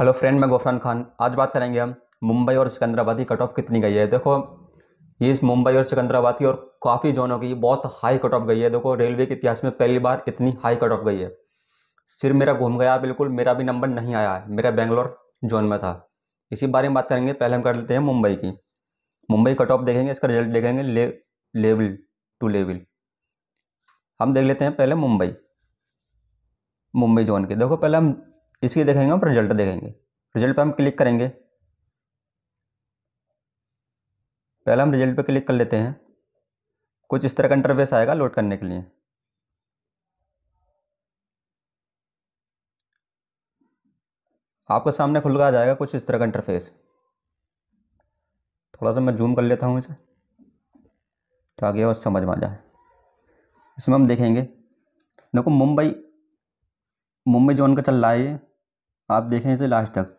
hello friend मैं गोफरान खान आज बात करेंगे हम मुंबई और सिकंदराबाद की कट ऑफ कितनी गई है देखो इस मुंबई और सिकंदराबाद की और काफ़ी जोनों की बहुत हाई कट ऑफ गई है देखो रेलवे के इतिहास में पहली बार इतनी हाई कट ऑफ गई है सिर मेरा घूम गया बिल्कुल मेरा भी नंबर नहीं आया है मेरा बेंगलोर जोन में था इसी बारे में बात करेंगे पहले हम कर लेते हैं मुंबई की मुंबई कट ऑफ देखेंगे इसका रिजल्ट देखेंगे ले, लेवल टू लेवल हम देख लेते हैं पहले मुंबई मुंबई जोन के देखो पहले हम इसकी देखेंगे हम रिजल्ट देखेंगे रिजल्ट पर हम क्लिक करेंगे पहले हम रिजल्ट पे क्लिक कर लेते हैं कुछ इस तरह का इंटरफेस आएगा लोड करने के लिए आपके सामने खुल आ जाएगा कुछ इस तरह का इंटरफेस थोड़ा सा मैं जूम कर लेता हूँ इसे ताकि और समझ में आ जाए इसमें हम देखेंगे देखो मुंबई मुंबई जोन का चल रहा है ये आप देखें इसे लास्ट तक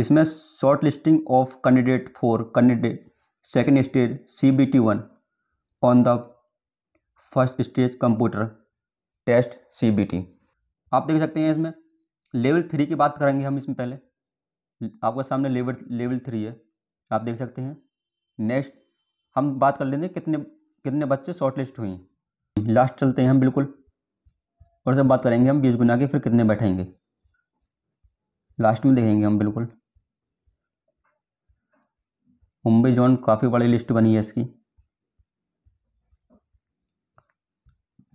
इसमें shortlisting of candidate for candidate second stage C B T one on the first stage computer test C B T आप देख सकते हैं इसमें लेवल थ्री की बात करेंगे हम इसमें पहले आपके सामने लेवल लेवल थ्री है आप देख सकते हैं नेक्स्ट हम बात कर लेते हैं कितने कितने बच्चे शॉर्ट लिस्ट हुई लास्ट चलते हैं हम बिल्कुल और सब बात करेंगे हम बीस गुना के फिर कितने बैठेंगे लास्ट में देखेंगे हम बिल्कुल मुंबई जोन काफ़ी बड़ी लिस्ट बनी है इसकी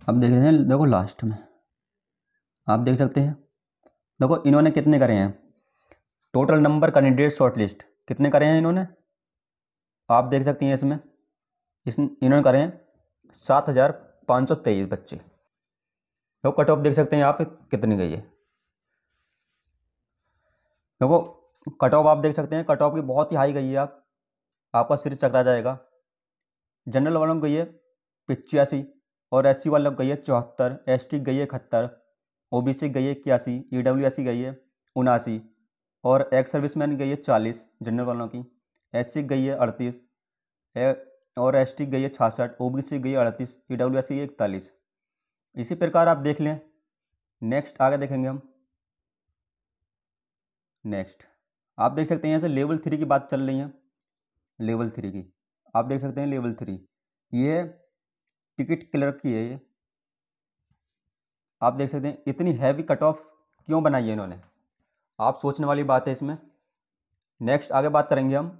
अब देख रहे हैं देखो लास्ट में आप देख सकते हैं देखो इन्होंने कितने करे हैं total number candidate shortlist कितने करे हैं इन्होंने आप देख सकते हैं इसमें इस इन्होंने करे हैं सात हज़ार पाँच सौ तेईस बच्चे लोग तो कट ऑफ देख सकते हैं आप कितनी गई है देखो कट ऑफ आप देख सकते हैं कट ऑफ की बहुत ही हाई गई है आप आपका सिर चकरा जाएगा जनरल वालों गई है पिचासी और एस सी वालों गई है चौहत्तर एस टी गई है इकहत्तर ओ बी सी गई है इक्यासी ई डब्ल्यू एस सी गई है उनासी और एक्स सर्विस मैन गई है चालीस जनरल वालों की एस सी गई है अड़तीस और एस टी गई है छियासठ ओ बी सी गई है अड़तीस ई डब्ल्यू एस सी गई इकतालीस इसी प्रकार आप देख लें नेक्स्ट आगे देखेंगे हम नेक्स्ट आप देख सकते हैं यहाँ से लेवल थ्री की बात चल रही है लेवल थ्री की आप देख सकते हैं लेवल थ्री ये टिकट क्लर्क की है ये आप देख सकते हैं इतनी हैवी कट ऑफ क्यों बनाई है इन्होंने आप सोचने वाली बात है इसमें नेक्स्ट आगे बात करेंगे हम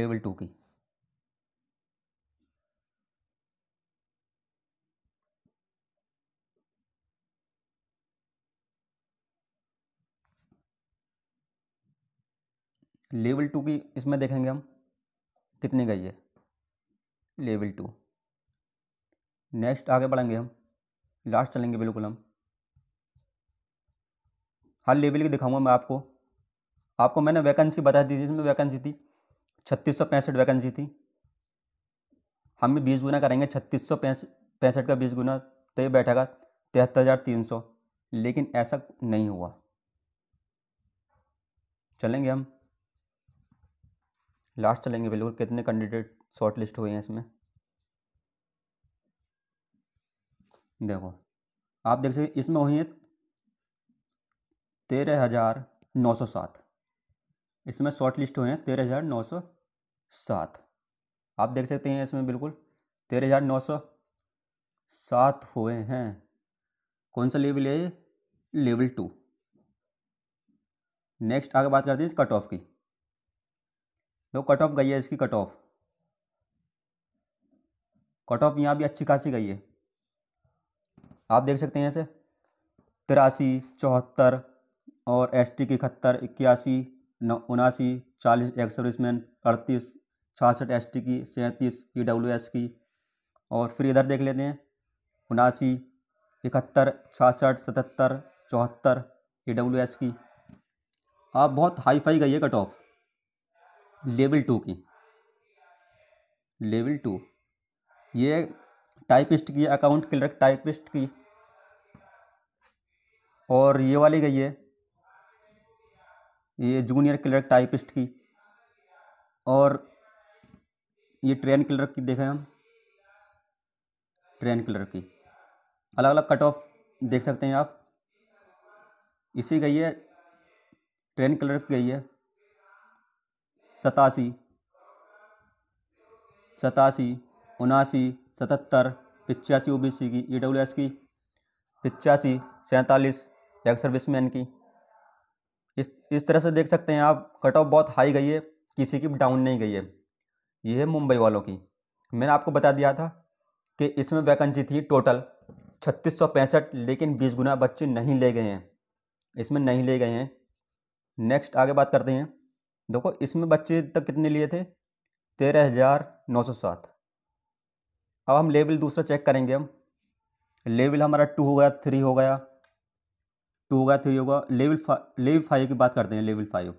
लेवल टू की लेवल टू की इसमें देखेंगे हम कितनी गई है लेवल टू नेक्स्ट आगे बढ़ेंगे हम लास्ट चलेंगे बिल्कुल हम हर लेवल की दिखाऊंगा मैं आपको आपको मैंने वैकेंसी बता दी थी इसमें वैकेंसी थी छत्तीस सौ पैंसठ वैकेंसी थी हम भी बीस गुना करेंगे छत्तीस सौ पैंसठ का बीस गुना तो ये बैठेगा तिहत्तर हज़ार तीन सौ लेकिन ऐसा नहीं हुआ चलेंगे हम लास्ट चलेंगे बिल्कुल कितने कैंडिडेट शॉर्ट लिस्ट हुए हैं इसमें देखो आप देख सकते इसमें हुई हैं तेरह हज़ार नौ सौ सात इसमें शॉर्ट लिस्ट हुए हैं तेरह हज़ार नौ सौ सात आप देख सकते हैं इसमें बिल्कुल तेरह हज़ार नौ सौ सात हुए हैं कौन सा लेवल है लेवल टू नेक्स्ट आगे बात करते हैं इस कट ऑफ की देखो कट ऑफ गई है इसकी कट ऑफ कट ऑफ यहाँ भी अच्छी खासी गई है आप देख सकते हैं ऐसे तिरासी चौहत्तर और एस टी की इकहत्तर इक्यासी उनासी चालीस एक सर्विसमैन अड़तीस छासठ एस टी की सैंतीस ई डब्ल्यू एस की और फिर इधर देख लेते हैं उनासी इकहत्तर छासठ सतहत्तर चौहत्तर ई डब्ल्यू एस की आप बहुत हाई फाई गई है कट ऑफ लेवल टू की लेवल टू ये टाइपिस्ट की अकाउंट क्लर्क टाइपिस्ट की और ये वाली गई है ये जूनियर क्लर्क टाइपिस्ट की और ये ट्रेन क्लर्क की देखें हम ट्रेन क्लर्क की अलग अलग कट ऑफ देख सकते हैं आप इसी गई है ट्रेन क्लर्क गई है सतासी सतासी उनासी सतहत्तर पिचासी सी की ई डब्ल्यू एस की पिचासी सैंतालीस या सर्विसमैन की इस इस तरह से देख सकते हैं आप कट ऑफ बहुत हाई गई है किसी की डाउन नहीं गई है ये है मुंबई वालों की मैंने आपको बता दिया था कि इसमें वैकेंसी थी टोटल छत्तीस सौ पैंसठ लेकिन बीस गुना बच्चे नहीं ले गए हैं इसमें नहीं ले गए हैं नेक्स्ट आगे बात करते हैं देखो इसमें बच्चे तक कितने लिए थे तेरह हज़ार नौ सौ सात अब हम लेवल दूसरा चेक करेंगे हम लेवल हमारा टू हो गया थ्री हो गया टू हो गया थ्री हो गया लेवल फा, लेवल फाइव की बात करते हैं लेवल फाइव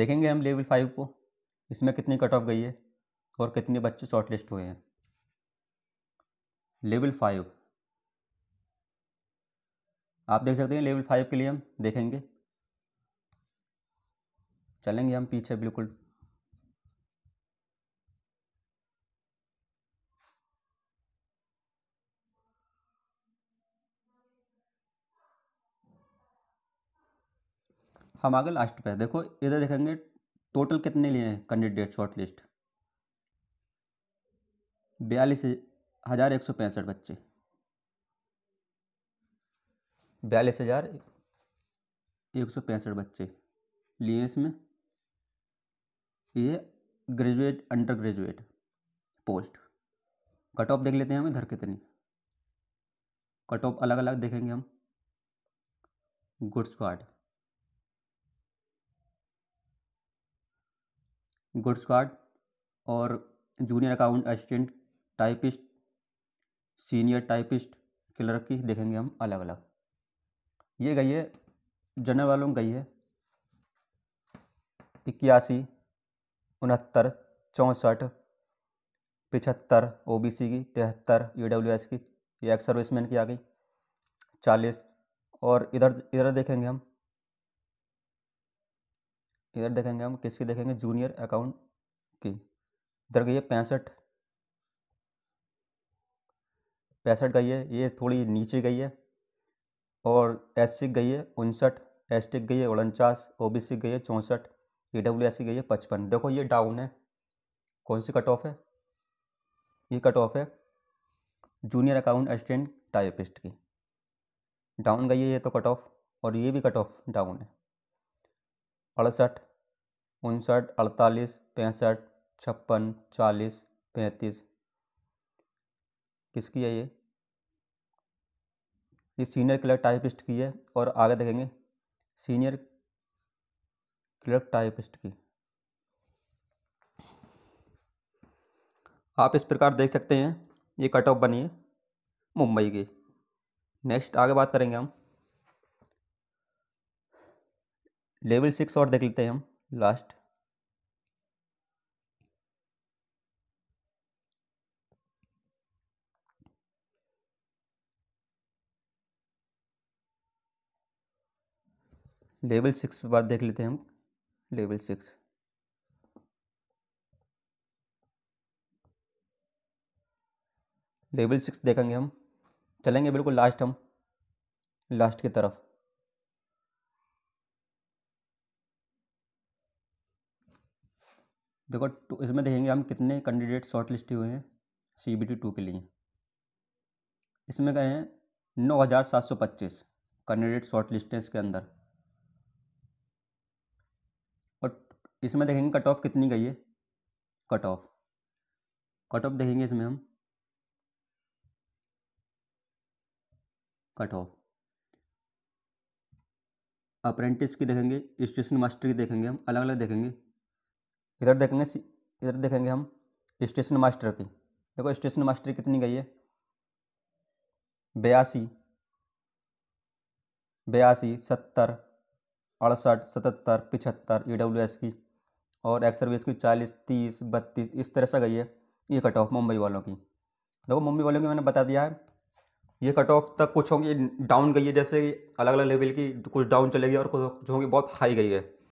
देखेंगे हम लेवल फाइव को इसमें कितनी कट ऑफ गई है और कितने बच्चे शॉर्ट लिस्ट हुए हैं लेवल फाइव आप देख सकते हैं लेवल फाइव के लिए हम देखेंगे चलेंगे हम पीछे बिल्कुल हम आगे लास्ट पे देखो इधर देखेंगे टोटल कितने लिए हैं कैंडिडेट शॉर्ट लिस्ट बयालीस हज़ार एक सौ पैंसठ बच्चे बयालीस हज़ार एक सौ पैंसठ बच्चे लिए इसमें ये graduate undergraduate post cut off देख लेते हैं हम इधर कितनी कट ऑफ अलग अलग देखेंगे हम गुड्स कार्ड गुड्स कार्ड और junior account assistant typist senior typist clerk की देखेंगे हम अलग अलग ये गई है जनरल वालों में गई है इक्यासी उनहत्तर चौंसठ पिछहत्तर ओ बी सी की तिहत्तर ई एस की ये एक्स सर्विसमैन की आ गई चालीस और इधर इधर देखेंगे हम इधर देखेंगे हम किसकी देखेंगे जूनियर अकाउंट की इधर गई है पैंसठ पैंसठ गई है ये थोड़ी नीचे गई है और एस सी गई है उनसठ एस टी गई है उनचास ओ बी सी गई है चौंसठ ई डब्ल्यू एस सी गई है पचपन देखो ये डाउन है कौन सी कट ऑफ है ये कट ऑफ है जूनियर अकाउंट असिस्टेंट टाइपिस्ट की डाउन गई है ये तो कट ऑफ और ये भी कट ऑफ डाउन है अड़सठ उनसठ अड़तालीस पैंसठ छप्पन चालीस पैंतीस किसकी है ये ये सीनियर क्लर्क टाइपिस्ट की है और आगे देखेंगे सीनियर क्लर्क टाइपिस्ट की आप इस प्रकार देख सकते हैं ये कट ऑफ बनी है मुंबई की नेक्स्ट आगे बात करेंगे हम लेवल सिक्स और देख लेते हैं हम लास्ट लेवल सिक्स बार देख लेते हैं हम लेवल सिक्स लेवल सिक्स देखेंगे हम चलेंगे बिल्कुल लास्ट हम लास्ट की तरफ देखो तो इसमें देखेंगे हम कितने कैंडिडेट शॉर्ट लिस्ट हुए हैं सी बी टी टू के लिए इसमें कहें नौ हज़ार सात सौ पच्चीस कैंडिडेट शॉर्ट लिस्ट हैं इसके अंदर इसमें देखेंगे कट ऑफ कितनी गई है कट ऑफ कट ऑफ देखेंगे इसमें हम कट ऑफ अप्रेंटिस की देखेंगे स्टेशन मास्टर की देखेंगे हम अलग अलग देखेंगे इधर देखेंगे इधर देखेंगे हम स्टेशन मास्टर की देखो स्टेशन मास्टर कितनी गई है बयासी बयासी सत्तर अड़सठ सतहत्तर पिछहत्तर ई डब्ल्यू एस की और एक्स सर्विस की चालीस तीस बत्तीस इस तरह से गई है ये कट ऑफ मुंबई वालों की देखो मुंबई वालों की मैंने बता दिया है ये कट ऑफ तक कुछ होंगी डाउन गई है जैसे अलग अलग लेवल की कुछ डाउन चलेगी और कुछ होंगी बहुत हाई गई है